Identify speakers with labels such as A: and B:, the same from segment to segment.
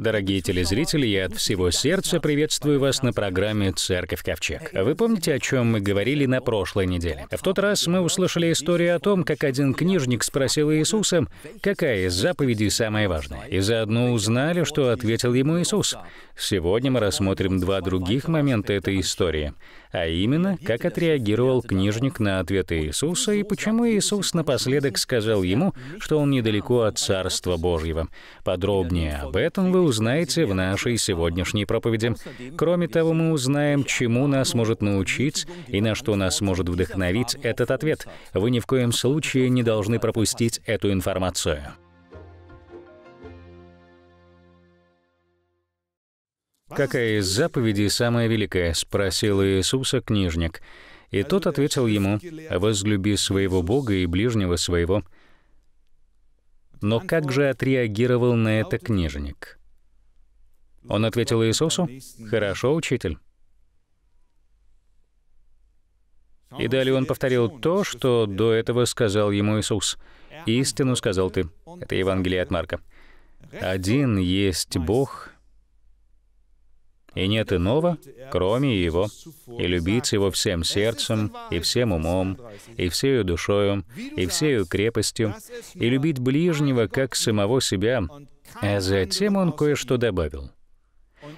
A: Дорогие телезрители, я от всего сердца приветствую вас на программе «Церковь Ковчег». Вы помните, о чем мы говорили на прошлой неделе? В тот раз мы услышали историю о том, как один книжник спросил Иисуса, какая из заповедей самая важная, и заодно узнали, что ответил ему Иисус. Сегодня мы рассмотрим два других момента этой истории а именно, как отреагировал книжник на ответы Иисуса и почему Иисус напоследок сказал ему, что он недалеко от Царства Божьего. Подробнее об этом вы узнаете в нашей сегодняшней проповеди. Кроме того, мы узнаем, чему нас может научить и на что нас может вдохновить этот ответ. Вы ни в коем случае не должны пропустить эту информацию. «Какая из заповедей самая великая?» — спросил Иисуса книжник. И тот ответил ему, «Возлюби своего Бога и ближнего своего». Но как же отреагировал на это книжник? Он ответил Иисусу, «Хорошо, учитель». И далее он повторил то, что до этого сказал ему Иисус. «Истину сказал ты». Это Евангелие от Марка. «Один есть Бог, и нет иного, кроме Его, и любить Его всем сердцем, и всем умом, и всею душою, и всею крепостью, и любить ближнего, как самого себя». А затем он кое-что добавил.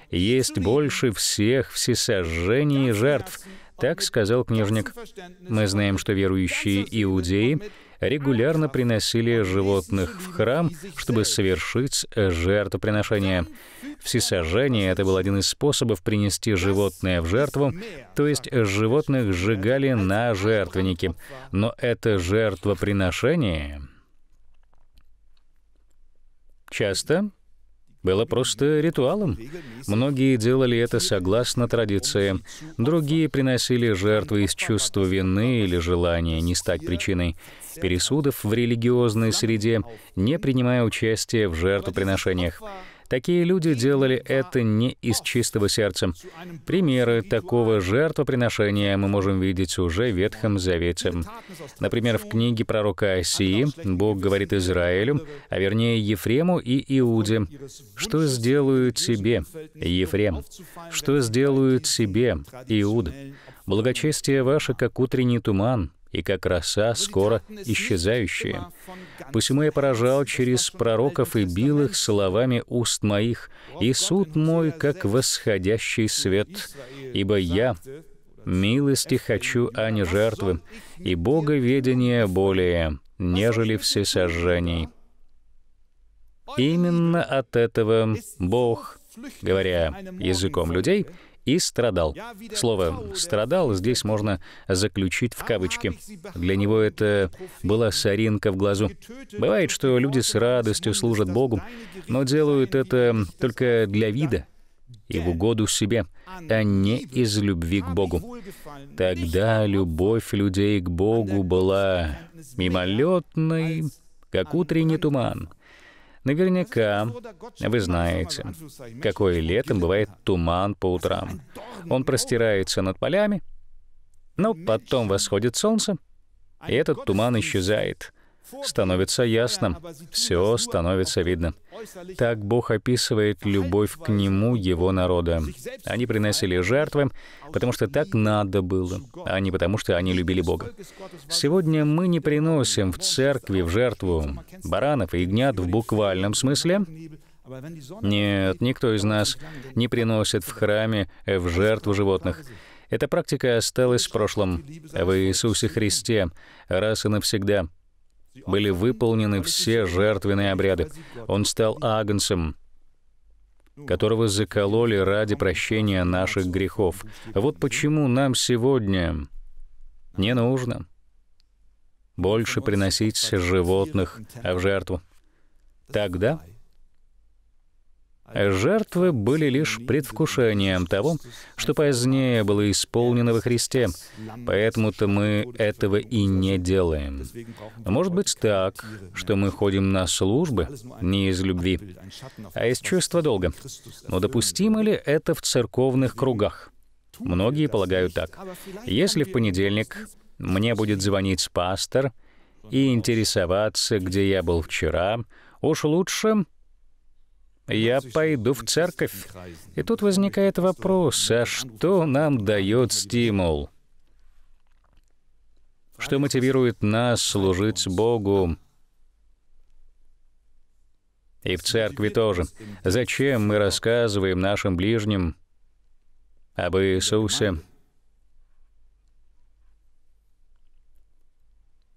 A: «Есть больше всех всесожжений и жертв», так сказал книжник. Мы знаем, что верующие иудеи регулярно приносили животных в храм, чтобы совершить жертвоприношение. Всесожжение — это был один из способов принести животное в жертву, то есть животных сжигали на жертвеннике. Но это жертвоприношение часто было просто ритуалом. Многие делали это согласно традиции, другие приносили жертвы из чувства вины или желания не стать причиной пересудов в религиозной среде, не принимая участия в жертвоприношениях. Такие люди делали это не из чистого сердца. Примеры такого жертвоприношения мы можем видеть уже в Ветхом Завете. Например, в книге пророка Осии Бог говорит Израилю, а вернее Ефрему и Иуде, «Что сделаю тебе, Ефрем? Что сделаю тебе, Иуд? Благочестие ваше, как утренний туман, и как роса, скоро исчезающие. Посему я поражал через пророков и бил их словами уст моих, и суд мой, как восходящий свет, ибо я милости хочу, а не жертвы, и Бога ведения более, нежели все сожжений. Именно от этого Бог, говоря языком людей, и страдал. Слово «страдал» здесь можно заключить в кавычки. Для него это была соринка в глазу. Бывает, что люди с радостью служат Богу, но делают это только для вида и в угоду себе, а не из любви к Богу. Тогда любовь людей к Богу была мимолетной, как утренний туман — Наверняка вы знаете, какое летом бывает туман по утрам. Он простирается над полями, но потом восходит солнце, и этот туман исчезает — становится ясным, все становится видно. Так Бог описывает любовь к Нему, Его народа. Они приносили жертвы, потому что так надо было, а не потому что они любили Бога. Сегодня мы не приносим в церкви в жертву баранов и ягнят в буквальном смысле, нет, никто из нас не приносит в храме э, в жертву животных. Эта практика осталась в прошлом, в Иисусе Христе, раз и навсегда — были выполнены все жертвенные обряды. Он стал агнцем, которого закололи ради прощения наших грехов. Вот почему нам сегодня не нужно больше приносить животных в жертву. Тогда Жертвы были лишь предвкушением того, что позднее было исполнено во Христе, поэтому-то мы этого и не делаем. Может быть так, что мы ходим на службы не из любви, а из чувства долга. Но допустимо ли это в церковных кругах? Многие полагают так. Если в понедельник мне будет звонить пастор и интересоваться, где я был вчера, уж лучше я пойду в церковь. И тут возникает вопрос, а что нам дает стимул? Что мотивирует нас служить Богу? И в церкви тоже. Зачем мы рассказываем нашим ближним об Иисусе?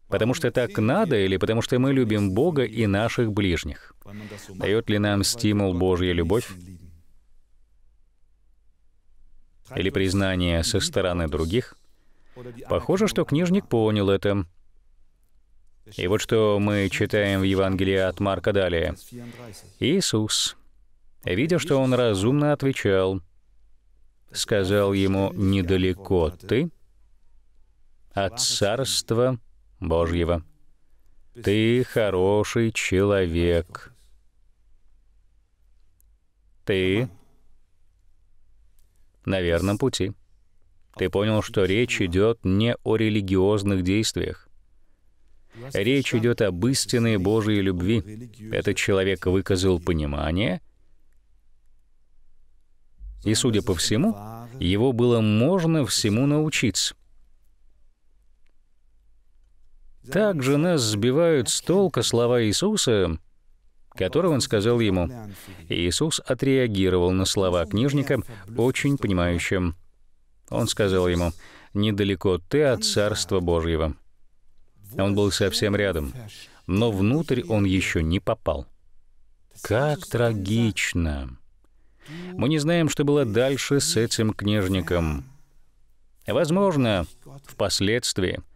A: Потому что так надо или потому что мы любим Бога и наших ближних? Дает ли нам стимул Божья любовь? Или признание со стороны других? Похоже, что книжник понял это. И вот что мы читаем в Евангелии от Марка далее. Иисус, видя, что он разумно отвечал, сказал ему, «Недалеко ты от царства Божьего. Ты хороший человек. Ты на верном пути. Ты понял, что речь идет не о религиозных действиях. Речь идет об истинной Божьей любви. Этот человек выказал понимание, и, судя по всему, его было можно всему научить. Также нас сбивают с толка слова Иисуса, которые он сказал ему. Иисус отреагировал на слова книжника очень понимающим. Он сказал ему, «Недалеко ты от Царства Божьего». Он был совсем рядом, но внутрь он еще не попал. Как трагично! Мы не знаем, что было дальше с этим книжником. Возможно, впоследствии —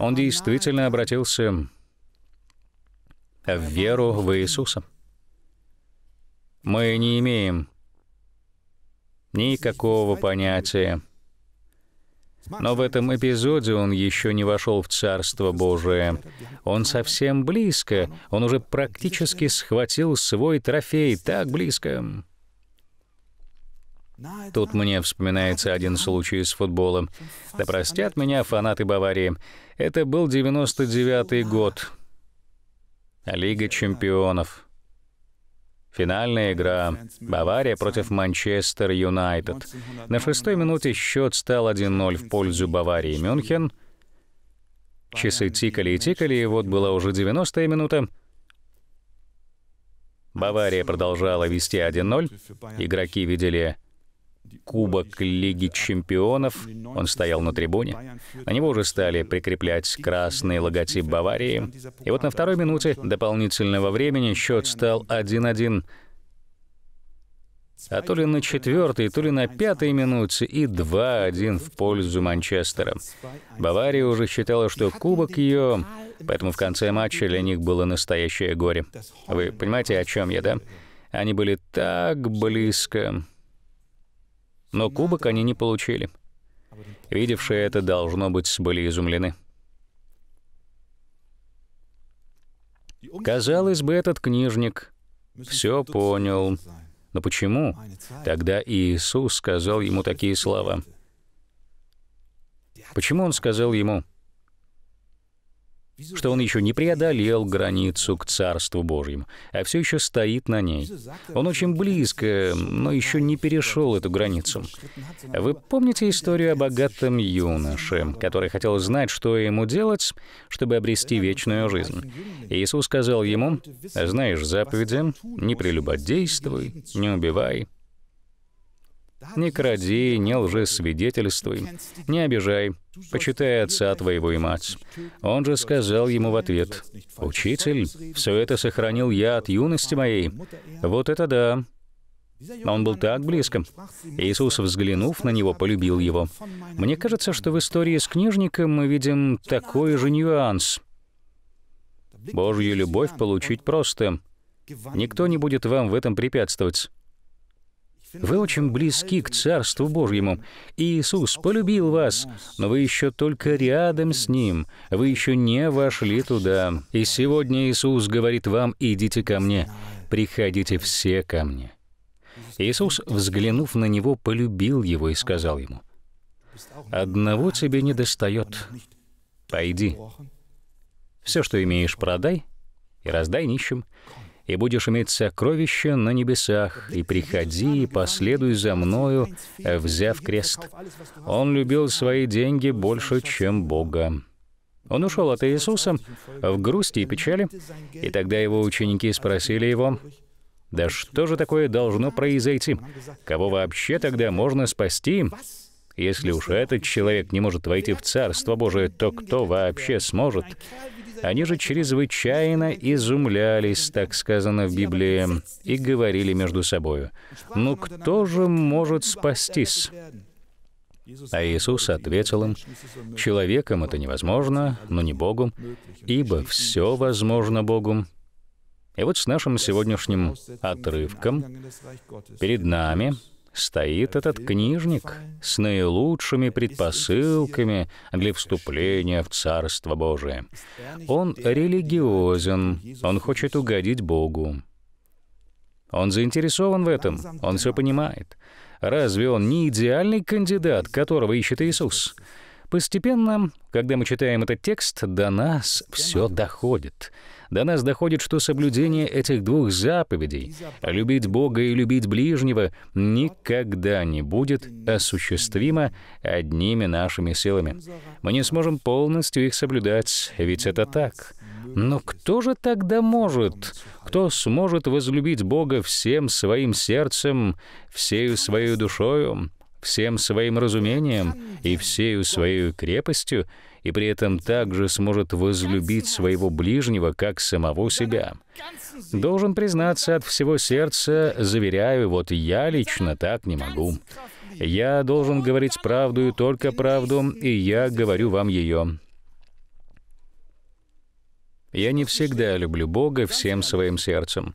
A: он действительно обратился в веру в Иисуса. Мы не имеем никакого понятия. Но в этом эпизоде он еще не вошел в Царство Божие. Он совсем близко, он уже практически схватил свой трофей так близко. Тут мне вспоминается один случай из футбола. Да простят меня фанаты Баварии. Это был 99-й год. Лига чемпионов. Финальная игра. Бавария против Манчестер Юнайтед. На шестой минуте счет стал 1-0 в пользу Баварии Мюнхен. Часы тикали и тикали, и вот была уже 90-я минута. Бавария продолжала вести 1-0. Игроки видели Кубок Лиги Чемпионов. Он стоял на трибуне. На него уже стали прикреплять красный логотип Баварии. И вот на второй минуте дополнительного времени счет стал 1-1. А то ли на четвертой, то ли на пятой минуте и 2-1 в пользу Манчестера. Бавария уже считала, что кубок ее, поэтому в конце матча для них было настоящее горе. Вы понимаете, о чем я, да? Они были так близко но кубок они не получили. Видевшие это, должно быть, были изумлены. Казалось бы, этот книжник все понял. Но почему тогда Иисус сказал ему такие слова? Почему он сказал ему, что он еще не преодолел границу к Царству Божьему, а все еще стоит на ней. Он очень близко, но еще не перешел эту границу. Вы помните историю о богатом юноше, который хотел знать, что ему делать, чтобы обрести вечную жизнь? Иисус сказал ему, «Знаешь заповеди, не прелюбодействуй, не убивай, не кради, не лжесвидетельствуй, не обижай, почитай отца твоего и мать». Он же сказал ему в ответ, «Учитель, все это сохранил я от юности моей. Вот это да!» Он был так близко. Иисус, взглянув на него, полюбил его. Мне кажется, что в истории с книжником мы видим такой же нюанс. Божью любовь получить просто. Никто не будет вам в этом препятствовать. Вы очень близки к Царству Божьему. Иисус полюбил вас, но вы еще только рядом с Ним, вы еще не вошли туда. И сегодня Иисус говорит вам, идите ко Мне, приходите все ко Мне. Иисус, взглянув на него, полюбил его и сказал ему, «Одного тебе не достает. Пойди. Все, что имеешь, продай и раздай нищим, и будешь иметь сокровища на небесах, и приходи и последуй за мною, взяв крест». Он любил свои деньги больше, чем Бога. Он ушел от Иисуса в грусти и печали, и тогда его ученики спросили его, «Да что же такое должно произойти? Кого вообще тогда можно спасти?» Если уж этот человек не может войти в Царство Божие, то кто вообще сможет? Они же чрезвычайно изумлялись, так сказано в Библии, и говорили между собою, «Ну кто же может спастись?» А Иисус ответил им, «Человеком это невозможно, но не Богом, ибо все возможно Богу». И вот с нашим сегодняшним отрывком перед нами стоит этот книжник с наилучшими предпосылками для вступления в Царство Божие. Он религиозен, он хочет угодить Богу. Он заинтересован в этом, он все понимает. Разве он не идеальный кандидат, которого ищет Иисус? Постепенно, когда мы читаем этот текст, до нас все доходит. До нас доходит, что соблюдение этих двух заповедей — любить Бога и любить ближнего — никогда не будет осуществимо одними нашими силами. Мы не сможем полностью их соблюдать, ведь это так. Но кто же тогда может? Кто сможет возлюбить Бога всем своим сердцем, всею своей душою? всем своим разумением и всею своей крепостью, и при этом также сможет возлюбить своего ближнего, как самого себя. Должен признаться от всего сердца, заверяю, вот я лично так не могу. Я должен говорить правду и только правду, и я говорю вам ее. Я не всегда люблю Бога всем своим сердцем.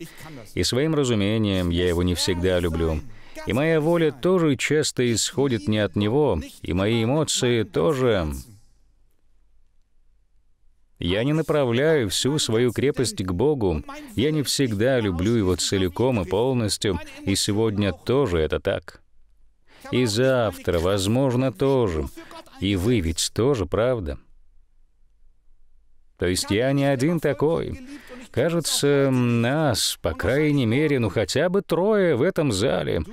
A: И своим разумением я его не всегда люблю. И моя воля тоже часто исходит не от него, и мои эмоции тоже. Я не направляю всю свою крепость к Богу. Я не всегда люблю Его целиком и полностью, и сегодня тоже это так. И завтра, возможно, тоже. И вы ведь тоже, правда? То есть я не один такой. Кажется, нас, по крайней мере, ну хотя бы трое в этом зале —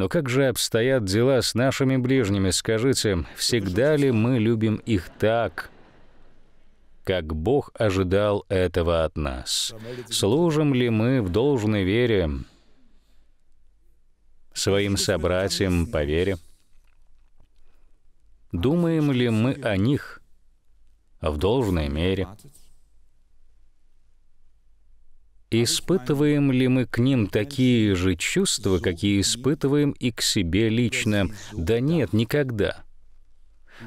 A: но как же обстоят дела с нашими ближними, скажите, всегда ли мы любим их так, как Бог ожидал этого от нас? Служим ли мы в должной вере своим собратьям по вере? Думаем ли мы о них в должной мере? Испытываем ли мы к ним такие же чувства, какие испытываем и к себе лично? Да нет, никогда.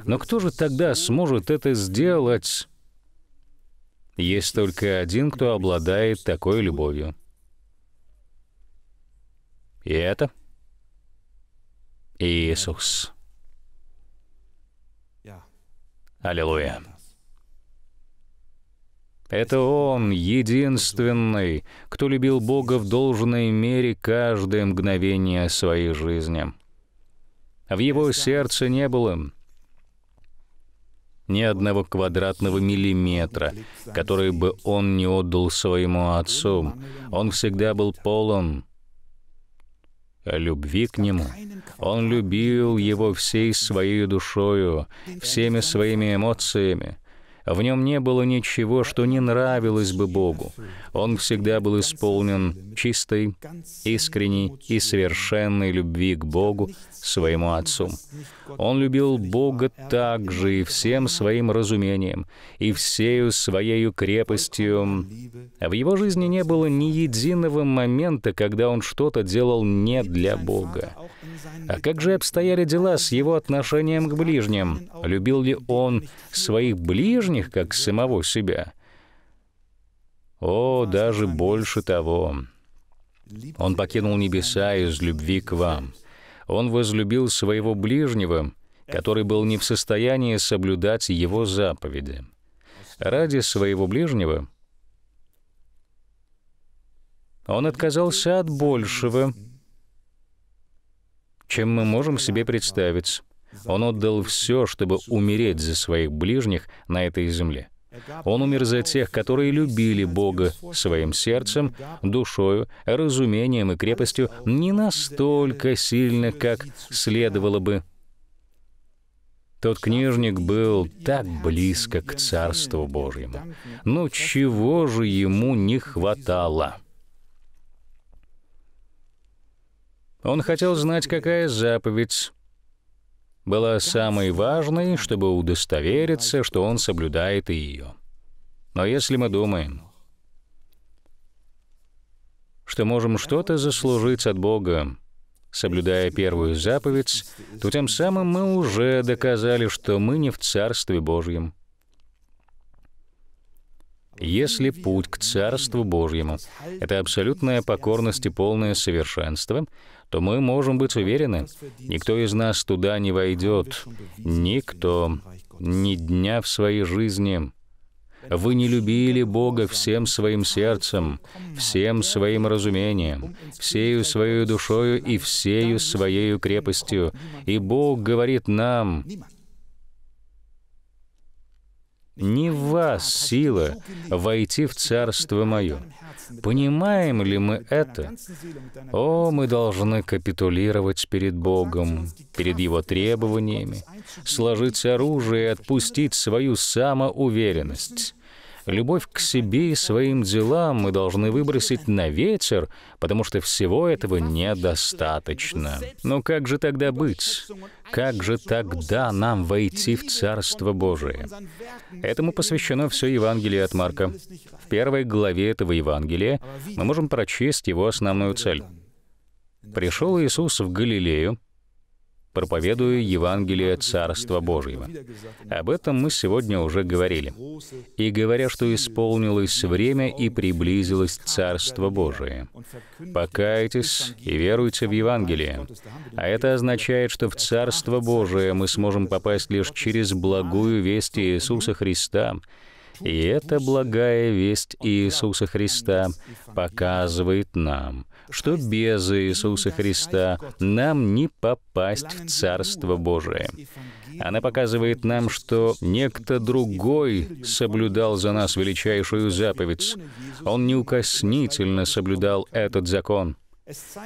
A: Но кто же тогда сможет это сделать? Есть только один, кто обладает такой любовью. И это Иисус. Аллилуйя. Это Он, единственный, кто любил Бога в должной мере каждое мгновение своей жизни. В Его сердце не было ни одного квадратного миллиметра, который бы Он не отдал своему Отцу. Он всегда был полон любви к Нему. Он любил Его всей своей душою, всеми своими эмоциями, в нем не было ничего, что не нравилось бы Богу. Он всегда был исполнен чистой, искренней и совершенной любви к Богу своему отцу. Он любил Бога так же и всем своим разумением, и всею своей крепостью. В его жизни не было ни единого момента, когда он что-то делал не для Бога. А как же обстояли дела с его отношением к ближним? Любил ли он своих ближних, как самого себя? О, даже больше того. Он покинул небеса из любви к вам он возлюбил своего ближнего, который был не в состоянии соблюдать его заповеди. Ради своего ближнего он отказался от большего, чем мы можем себе представить. Он отдал все, чтобы умереть за своих ближних на этой земле. Он умер за тех, которые любили Бога своим сердцем, душою, разумением и крепостью не настолько сильно, как следовало бы. Тот книжник был так близко к Царству Божьему. Но чего же ему не хватало? Он хотел знать, какая заповедь была самой важной, чтобы удостовериться, что он соблюдает и ее. Но если мы думаем, что можем что-то заслужить от Бога, соблюдая первую заповедь, то тем самым мы уже доказали, что мы не в Царстве Божьем. Если путь к Царству Божьему — это абсолютная покорность и полное совершенство, то мы можем быть уверены, никто из нас туда не войдет, никто, ни дня в своей жизни. Вы не любили Бога всем своим сердцем, всем своим разумением, всею своей душою и всею своей крепостью. И Бог говорит нам, не в вас сила войти в Царство Мое. Понимаем ли мы это? О, мы должны капитулировать перед Богом, перед Его требованиями, сложить оружие и отпустить свою самоуверенность. Любовь к себе и своим делам мы должны выбросить на ветер, потому что всего этого недостаточно. Но как же тогда быть? Как же тогда нам войти в Царство Божие? Этому посвящено все Евангелие от Марка. В первой главе этого Евангелия мы можем прочесть его основную цель. «Пришел Иисус в Галилею, проповедую Евангелие Царства Божьего. Об этом мы сегодня уже говорили. «И говоря, что исполнилось время и приблизилось Царство Божие, покайтесь и веруйте в Евангелие». А это означает, что в Царство Божие мы сможем попасть лишь через благую весть Иисуса Христа, и эта благая весть Иисуса Христа показывает нам, что без Иисуса Христа нам не попасть в Царство Божие. Она показывает нам, что некто другой соблюдал за нас величайшую заповедь. Он неукоснительно соблюдал этот закон.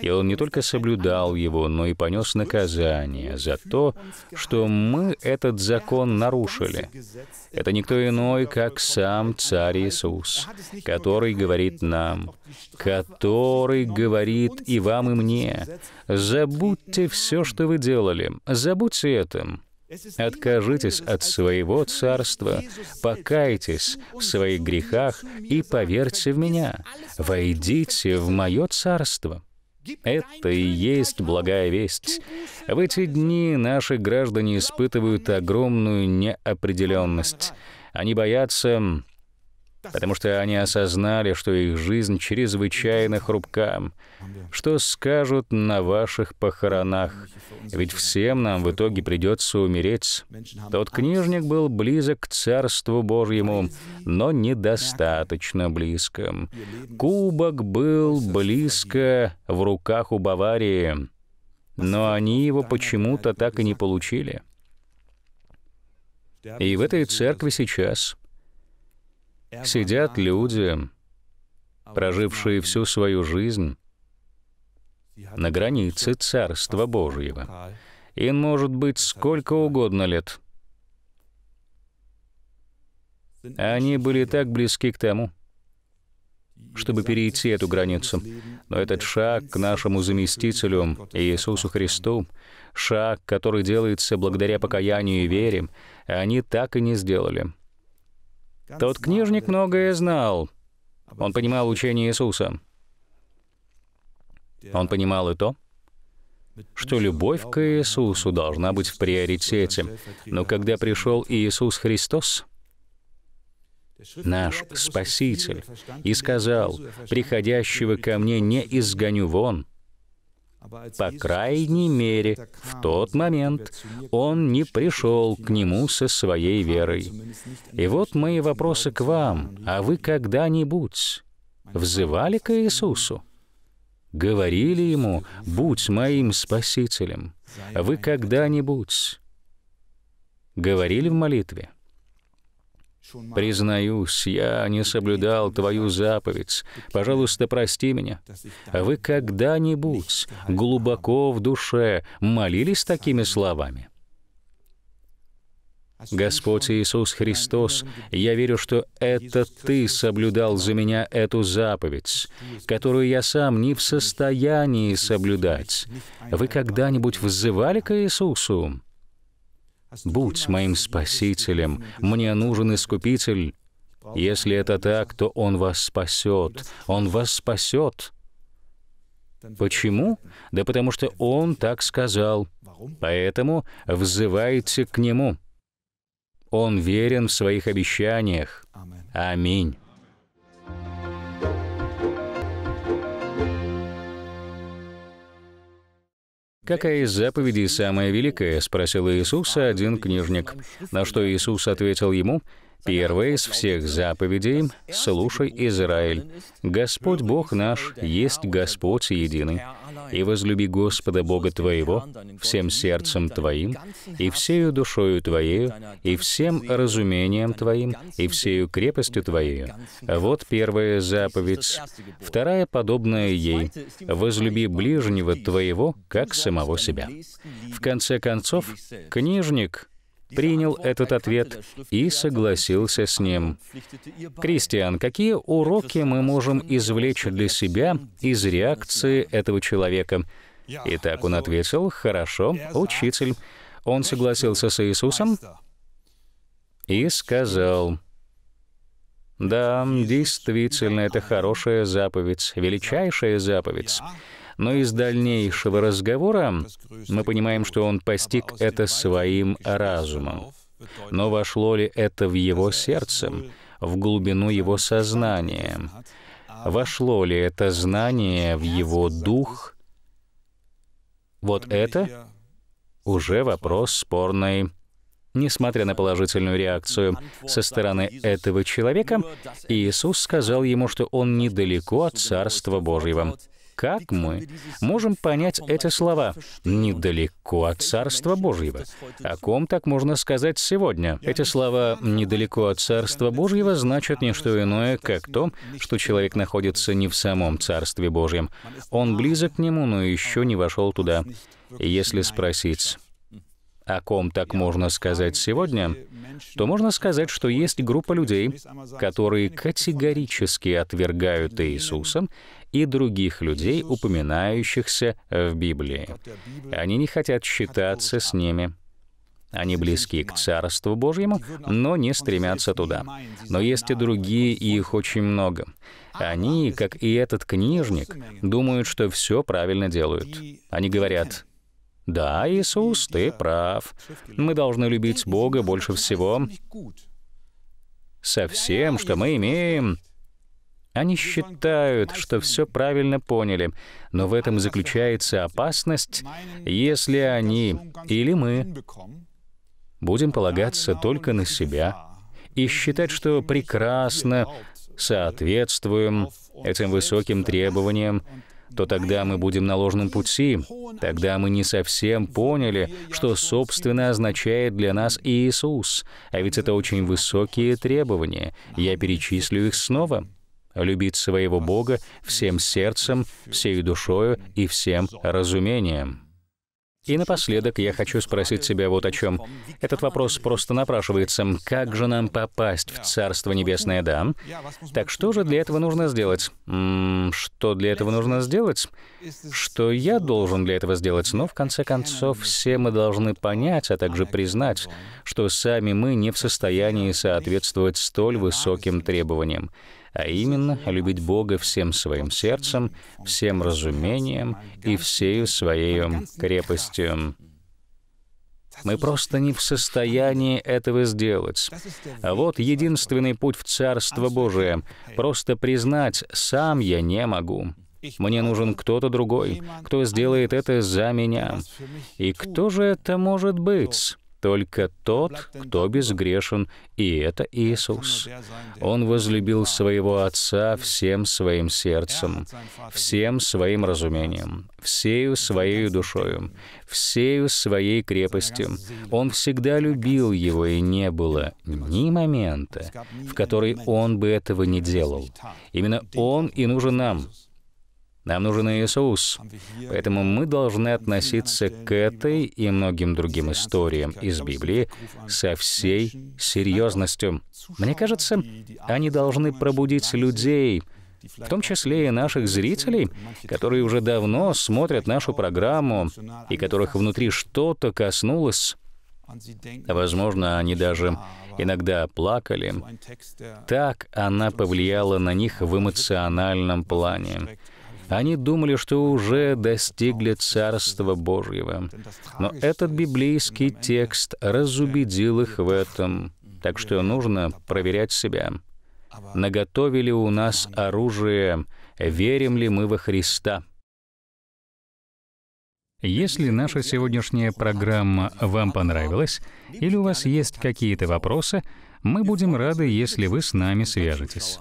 A: И он не только соблюдал его, но и понес наказание за то, что мы этот закон нарушили. Это никто иной, как сам Царь Иисус, который говорит нам, который говорит и вам, и мне, «Забудьте все, что вы делали, забудьте это». Откажитесь от своего царства, покайтесь в своих грехах и поверьте в меня. Войдите в мое царство. Это и есть благая весть. В эти дни наши граждане испытывают огромную неопределенность. Они боятся, потому что они осознали, что их жизнь чрезвычайно хрупка. Что скажут на ваших похоронах? Ведь всем нам в итоге придется умереть. Тот книжник был близок к Царству Божьему, но недостаточно близко. Кубок был близко в руках у Баварии, но они его почему-то так и не получили. И в этой церкви сейчас — сидят люди, прожившие всю свою жизнь на границе Царства Божьего. Им может быть сколько угодно лет. Они были так близки к тому, чтобы перейти эту границу. Но этот шаг к нашему заместителю Иисусу Христу, шаг, который делается благодаря покаянию и вере, они так и не сделали. Тот книжник многое знал. Он понимал учение Иисуса. Он понимал и то, что любовь к Иисусу должна быть в приоритете. Но когда пришел Иисус Христос, наш Спаситель, и сказал, «Приходящего ко мне не изгоню вон», по крайней мере, в тот момент он не пришел к нему со своей верой. И вот мои вопросы к вам. А вы когда-нибудь взывали к Иисусу? Говорили ему, «Будь моим спасителем». А вы когда-нибудь говорили в молитве, Признаюсь, я не соблюдал Твою заповедь. Пожалуйста, прости меня. Вы когда-нибудь глубоко в душе молились такими словами? Господь Иисус Христос, я верю, что это Ты соблюдал за меня эту заповедь, которую я сам не в состоянии соблюдать. Вы когда-нибудь взывали к Иисусу? будь моим спасителем, мне нужен искупитель. Если это так, то Он вас спасет, Он вас спасет. Почему? Да потому что Он так сказал. Поэтому взывайте к Нему. Он верен в своих обещаниях. Аминь. «Какая из заповедей самая великая?» — спросил Иисус один книжник. На что Иисус ответил ему, Первое из всех заповедей — «Слушай, Израиль, Господь Бог наш есть Господь единый, и возлюби Господа Бога твоего всем сердцем твоим, и всею душою твоею, и всем разумением твоим, и всею крепостью твоею». Вот первая заповедь. Вторая подобная ей — «Возлюби ближнего твоего, как самого себя». В конце концов, книжник — принял этот ответ и согласился с ним. Кристиан, какие уроки мы можем извлечь для себя из реакции этого человека? Итак, он ответил, «Хорошо, учитель». Он согласился с Иисусом и сказал, «Да, действительно, это хорошая заповедь, величайшая заповедь». Но из дальнейшего разговора мы понимаем, что он постиг это своим разумом. Но вошло ли это в его сердце, в глубину его сознания? Вошло ли это знание в его дух? Вот это уже вопрос спорный несмотря на положительную реакцию со стороны этого человека, Иисус сказал ему, что он недалеко от Царства Божьего. Как мы можем понять эти слова «недалеко от Царства Божьего»? О ком так можно сказать сегодня? Эти слова «недалеко от Царства Божьего» значат не что иное, как то, что человек находится не в самом Царстве Божьем. Он близок к нему, но еще не вошел туда. Если спросить, о ком так можно сказать сегодня, то можно сказать, что есть группа людей, которые категорически отвергают Иисуса и других людей, упоминающихся в Библии. Они не хотят считаться с ними. Они близки к Царству Божьему, но не стремятся туда. Но есть и другие, и их очень много. Они, как и этот книжник, думают, что все правильно делают. Они говорят, да, Иисус, ты прав. Мы должны любить Бога больше всего со всем, что мы имеем. Они считают, что все правильно поняли, но в этом заключается опасность, если они или мы будем полагаться только на себя и считать, что прекрасно соответствуем этим высоким требованиям, то тогда мы будем на ложном пути. Тогда мы не совсем поняли, что, собственно, означает для нас Иисус. А ведь это очень высокие требования. Я перечислю их снова. Любить своего Бога всем сердцем, всей душою и всем разумением. И напоследок я хочу спросить себя вот о чем. Этот вопрос просто напрашивается. Как же нам попасть в Царство Небесное, да? Так что же для этого нужно сделать? М м-м, -м, что для этого нужно сделать? Что я должен для этого сделать? Но в конце концов все мы должны понять, а также признать, что сами мы не в состоянии соответствовать столь высоким требованиям а именно любить Бога всем своим сердцем, всем разумением и всею своей крепостью. Мы просто не в состоянии этого сделать. А вот единственный путь в Царство Божие — просто признать «сам я не могу». Мне нужен кто-то другой, кто сделает это за меня. И кто же это может быть? только тот, кто безгрешен, и это Иисус. Он возлюбил своего Отца всем своим сердцем, всем своим разумением, всею своей душою, всею своей крепостью. Он всегда любил его, и не было ни момента, в который он бы этого не делал. Именно он и нужен нам — нам нужен Иисус. Поэтому мы должны относиться к этой и многим другим историям из Библии со всей серьезностью. Мне кажется, они должны пробудить людей, в том числе и наших зрителей, которые уже давно смотрят нашу программу и которых внутри что-то коснулось. Возможно, они даже иногда плакали. Так она повлияла на них в эмоциональном плане. Они думали, что уже достигли Царства Божьего. Но этот библейский текст разубедил их в этом. Так что нужно проверять себя. Наготовили у нас оружие? Верим ли мы во Христа? Если наша сегодняшняя программа вам понравилась, или у вас есть какие-то вопросы, мы будем рады, если вы с нами свяжетесь.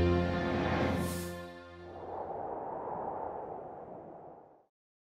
A: you